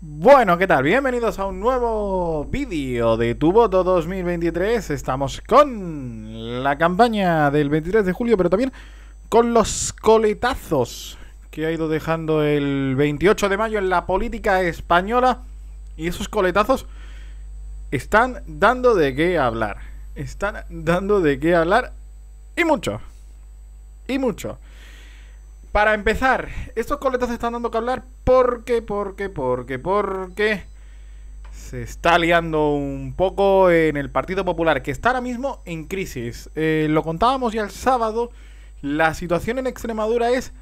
Bueno, ¿qué tal? Bienvenidos a un nuevo vídeo de Tu Voto 2023. Estamos con la campaña del 23 de julio, pero también con los coletazos que ha ido dejando el 28 de mayo en la política española. Y esos coletazos están dando de qué hablar. Están dando de qué hablar y mucho. Y mucho. Para empezar, estos coletas están dando que hablar porque, porque, porque, porque se está liando un poco en el Partido Popular, que está ahora mismo en crisis. Eh, lo contábamos ya el sábado, la situación en Extremadura es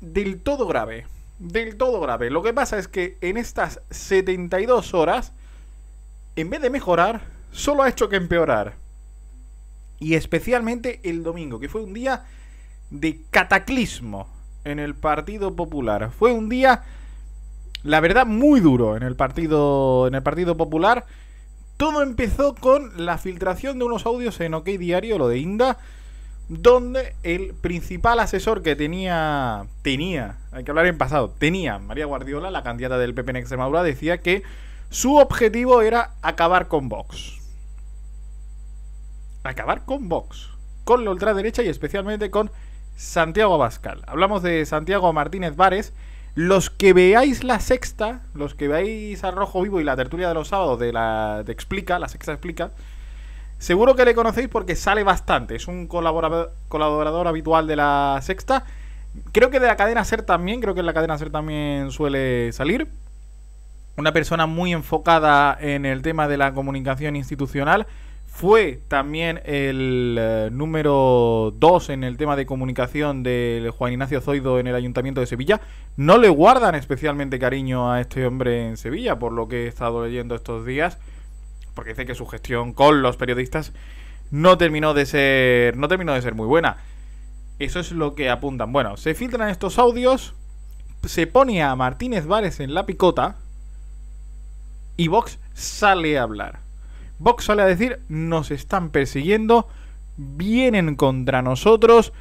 del todo grave, del todo grave. Lo que pasa es que en estas 72 horas, en vez de mejorar, solo ha hecho que empeorar. Y especialmente el domingo, que fue un día de cataclismo en el Partido Popular. Fue un día, la verdad, muy duro en el Partido, en el partido Popular. Todo empezó con la filtración de unos audios en OK Diario, lo de Inda, donde el principal asesor que tenía, tenía, hay que hablar en pasado, tenía María Guardiola, la candidata del PP en Extremadura, decía que su objetivo era acabar con Vox. Acabar con Vox, con la ultraderecha y especialmente con Santiago bascal Hablamos de Santiago Martínez Vares. Los que veáis la sexta, los que veáis al Rojo Vivo y la tertulia de los sábados de la Explica, la sexta Explica, seguro que le conocéis porque sale bastante. Es un colaborador, colaborador habitual de la sexta. Creo que de la cadena Ser también, creo que en la cadena Ser también suele salir. Una persona muy enfocada en el tema de la comunicación institucional fue también el eh, número 2 en el tema de comunicación del Juan Ignacio Zoido en el Ayuntamiento de Sevilla. No le guardan especialmente cariño a este hombre en Sevilla, por lo que he estado leyendo estos días, porque dice que su gestión con los periodistas no terminó de ser, no terminó de ser muy buena. Eso es lo que apuntan. Bueno, se filtran estos audios, se pone a Martínez Vares en la picota y Vox sale a hablar. Vox sale a decir, nos están persiguiendo, vienen contra nosotros,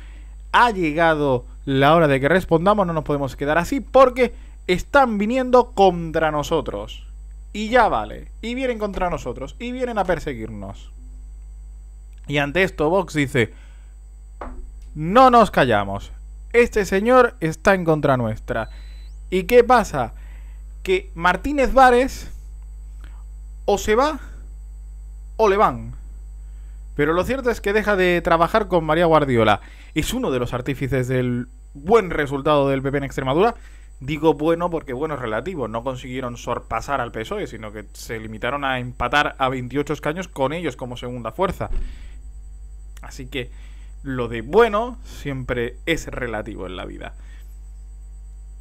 ha llegado la hora de que respondamos, no nos podemos quedar así porque están viniendo contra nosotros. Y ya vale, y vienen contra nosotros, y vienen a perseguirnos. Y ante esto Vox dice, no nos callamos, este señor está en contra nuestra. ¿Y qué pasa? Que Martínez Vares o se va le van, Pero lo cierto es que deja de trabajar con María Guardiola. Es uno de los artífices del buen resultado del PP en Extremadura. Digo bueno porque bueno es relativo. No consiguieron sorpasar al PSOE, sino que se limitaron a empatar a 28 escaños con ellos como segunda fuerza. Así que lo de bueno siempre es relativo en la vida.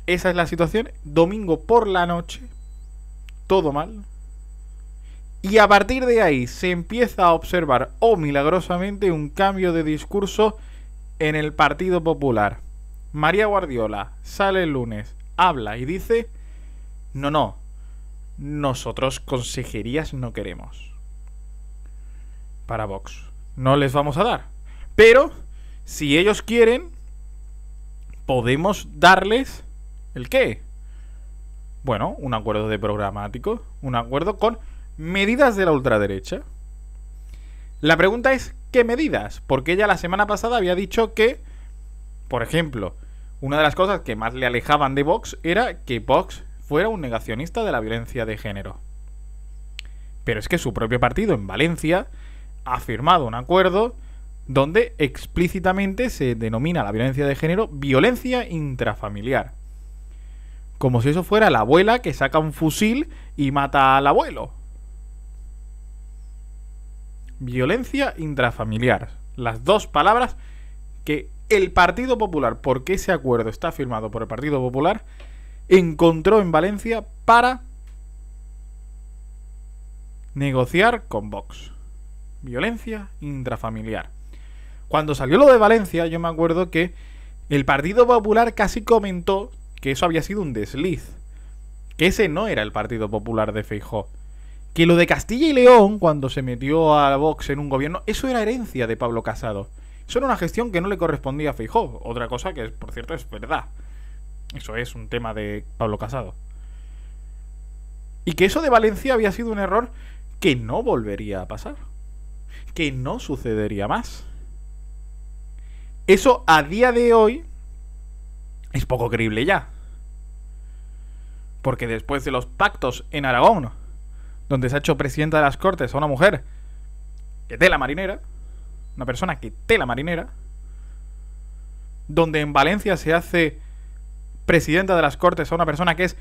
Esa es la situación. Domingo por la noche. Todo mal. Y a partir de ahí se empieza a observar, o oh, milagrosamente, un cambio de discurso en el Partido Popular. María Guardiola sale el lunes, habla y dice, no, no, nosotros consejerías no queremos. Para Vox, no les vamos a dar. Pero, si ellos quieren, podemos darles el qué. Bueno, un acuerdo de programático, un acuerdo con medidas de la ultraderecha. La pregunta es, ¿qué medidas? Porque ella la semana pasada había dicho que, por ejemplo, una de las cosas que más le alejaban de Vox era que Vox fuera un negacionista de la violencia de género. Pero es que su propio partido en Valencia ha firmado un acuerdo donde explícitamente se denomina la violencia de género violencia intrafamiliar. Como si eso fuera la abuela que saca un fusil y mata al abuelo violencia intrafamiliar. Las dos palabras que el Partido Popular, porque ese acuerdo está firmado por el Partido Popular, encontró en Valencia para negociar con Vox. Violencia intrafamiliar. Cuando salió lo de Valencia, yo me acuerdo que el Partido Popular casi comentó que eso había sido un desliz. Que ese no era el Partido Popular de Feijó que lo de Castilla y León, cuando se metió a la Vox en un gobierno, eso era herencia de Pablo Casado. Eso era una gestión que no le correspondía a Feijó. Otra cosa que, por cierto, es verdad. Eso es un tema de Pablo Casado. Y que eso de Valencia había sido un error que no volvería a pasar. Que no sucedería más. Eso a día de hoy es poco creíble ya. Porque después de los pactos en Aragón, donde se ha hecho presidenta de las Cortes a una mujer que tela marinera, una persona que tela marinera, donde en Valencia se hace presidenta de las Cortes a una persona que es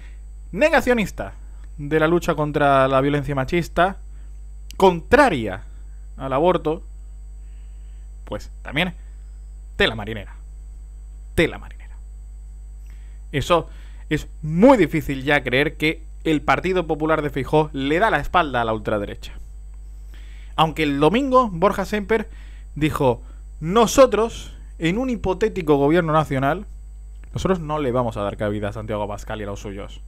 negacionista de la lucha contra la violencia machista, contraria al aborto, pues también tela marinera. Tela marinera. Eso es muy difícil ya creer que el Partido Popular de fijó le da la espalda a la ultraderecha. Aunque el domingo Borja Semper dijo, nosotros, en un hipotético gobierno nacional, nosotros no le vamos a dar cabida a Santiago bascal y a los suyos.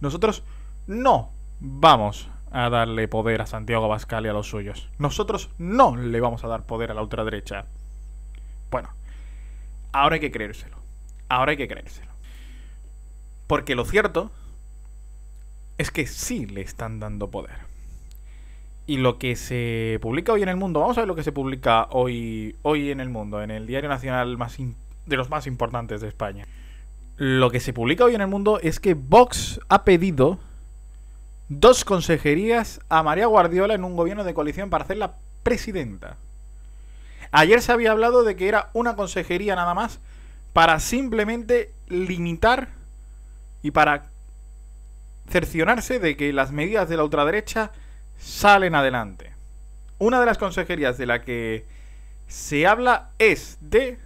Nosotros no vamos a darle poder a Santiago Bascal y a los suyos. Nosotros no le vamos a dar poder a la ultraderecha. Bueno, ahora hay que creérselo. Ahora hay que creérselo. Porque lo cierto es que sí le están dando poder. Y lo que se publica hoy en el mundo, vamos a ver lo que se publica hoy, hoy en el mundo, en el diario nacional más de los más importantes de España. Lo que se publica hoy en el mundo es que Vox ha pedido dos consejerías a María Guardiola en un gobierno de coalición para hacerla presidenta. Ayer se había hablado de que era una consejería nada más para simplemente limitar y para cercionarse de que las medidas de la ultraderecha salen adelante. Una de las consejerías de la que se habla es de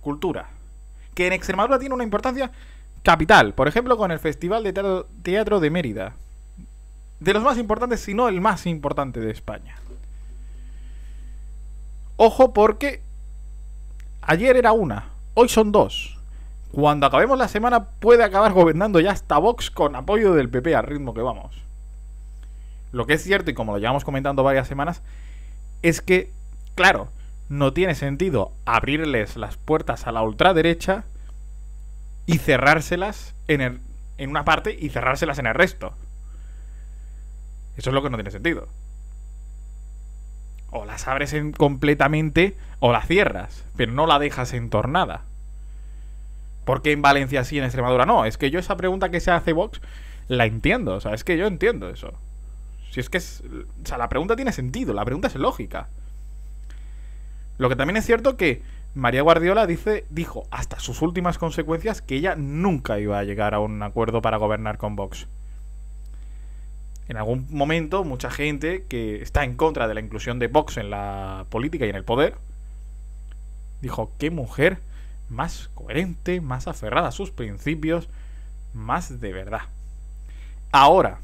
cultura, que en Extremadura tiene una importancia capital, por ejemplo con el Festival de Teatro de Mérida, de los más importantes, si no el más importante de España. Ojo porque ayer era una, hoy son dos. Cuando acabemos la semana puede acabar gobernando ya hasta Vox con apoyo del PP al ritmo que vamos. Lo que es cierto, y como lo llevamos comentando varias semanas, es que, claro, no tiene sentido abrirles las puertas a la ultraderecha y cerrárselas en, en una parte y cerrárselas en el resto. Eso es lo que no tiene sentido. O las abres completamente o las cierras, pero no la dejas entornada. ¿Por qué en Valencia sí en Extremadura no? Es que yo esa pregunta que se hace Vox la entiendo. O sea, es que yo entiendo eso. Si es que es. O sea, la pregunta tiene sentido, la pregunta es lógica. Lo que también es cierto que María Guardiola dice, dijo hasta sus últimas consecuencias que ella nunca iba a llegar a un acuerdo para gobernar con Vox. En algún momento, mucha gente que está en contra de la inclusión de Vox en la política y en el poder dijo: ¡Qué mujer! más coherente, más aferrada a sus principios, más de verdad. Ahora,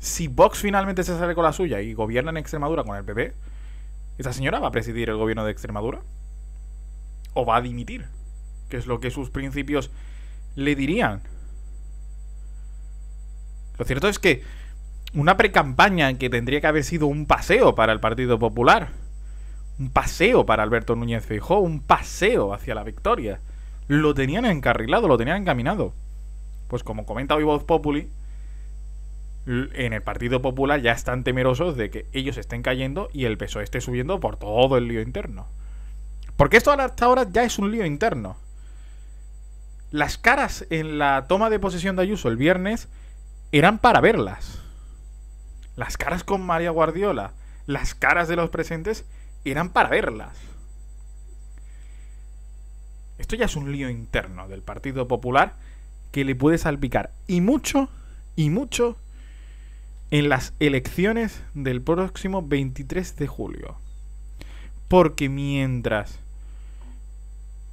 si Vox finalmente se sale con la suya y gobierna en Extremadura con el PP, ¿esa señora va a presidir el gobierno de Extremadura? ¿O va a dimitir? Que es lo que sus principios le dirían. Lo cierto es que una precampaña que tendría que haber sido un paseo para el Partido Popular un paseo para Alberto Núñez Feijóo, un paseo hacia la victoria. Lo tenían encarrilado, lo tenían encaminado. Pues como comenta hoy Voz Populi, en el Partido Popular ya están temerosos de que ellos estén cayendo y el PSOE esté subiendo por todo el lío interno. Porque esto hasta ahora ya es un lío interno. Las caras en la toma de posesión de Ayuso el viernes eran para verlas. Las caras con María Guardiola, las caras de los presentes eran para verlas. Esto ya es un lío interno del Partido Popular que le puede salpicar y mucho, y mucho en las elecciones del próximo 23 de julio. Porque mientras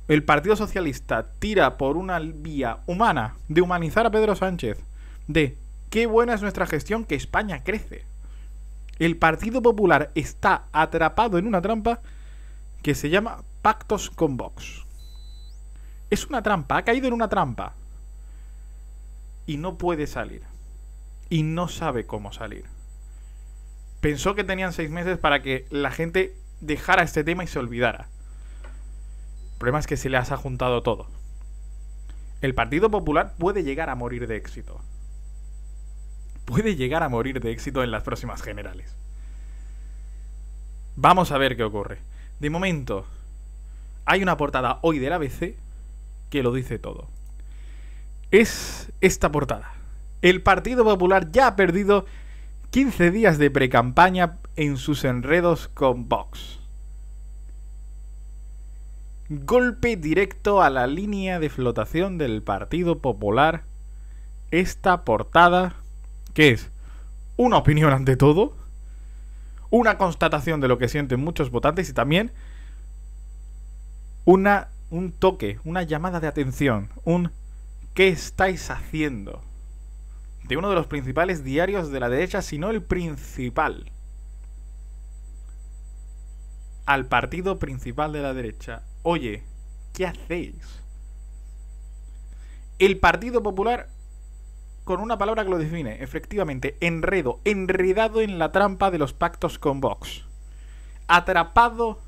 el Partido Socialista tira por una vía humana de humanizar a Pedro Sánchez, de qué buena es nuestra gestión, que España crece el Partido Popular está atrapado en una trampa que se llama pactos con Vox. Es una trampa, ha caído en una trampa. Y no puede salir. Y no sabe cómo salir. Pensó que tenían seis meses para que la gente dejara este tema y se olvidara. El problema es que se le ha juntado todo. El Partido Popular puede llegar a morir de éxito puede llegar a morir de éxito en las próximas generales. Vamos a ver qué ocurre. De momento, hay una portada hoy del ABC que lo dice todo. Es esta portada. El Partido Popular ya ha perdido 15 días de precampaña en sus enredos con Vox. Golpe directo a la línea de flotación del Partido Popular. Esta portada que es una opinión ante todo, una constatación de lo que sienten muchos votantes y también una, un toque, una llamada de atención, un ¿qué estáis haciendo? de uno de los principales diarios de la derecha, si no el principal. Al partido principal de la derecha. Oye, ¿qué hacéis? El Partido Popular con una palabra que lo define, efectivamente, enredo, enredado en la trampa de los pactos con Vox, atrapado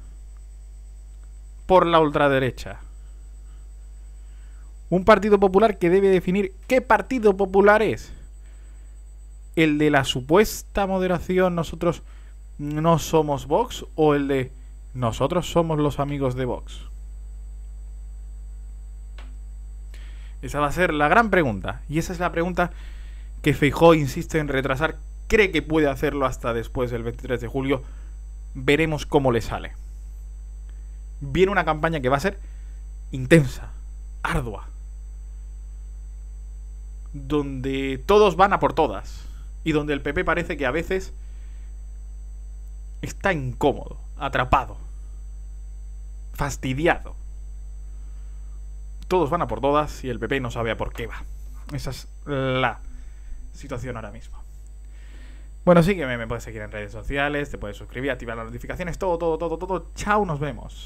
por la ultraderecha. Un partido popular que debe definir qué partido popular es. El de la supuesta moderación, nosotros no somos Vox, o el de nosotros somos los amigos de Vox. Esa va a ser la gran pregunta. Y esa es la pregunta que Feijó insiste en retrasar. Cree que puede hacerlo hasta después del 23 de julio. Veremos cómo le sale. Viene una campaña que va a ser intensa, ardua, donde todos van a por todas y donde el PP parece que a veces está incómodo, atrapado, fastidiado todos van a por todas y el PP no sabe a por qué va. Esa es la situación ahora mismo. Bueno, sígueme, me puedes seguir en redes sociales, te puedes suscribir, activar las notificaciones, todo, todo, todo, todo. Chao, nos vemos.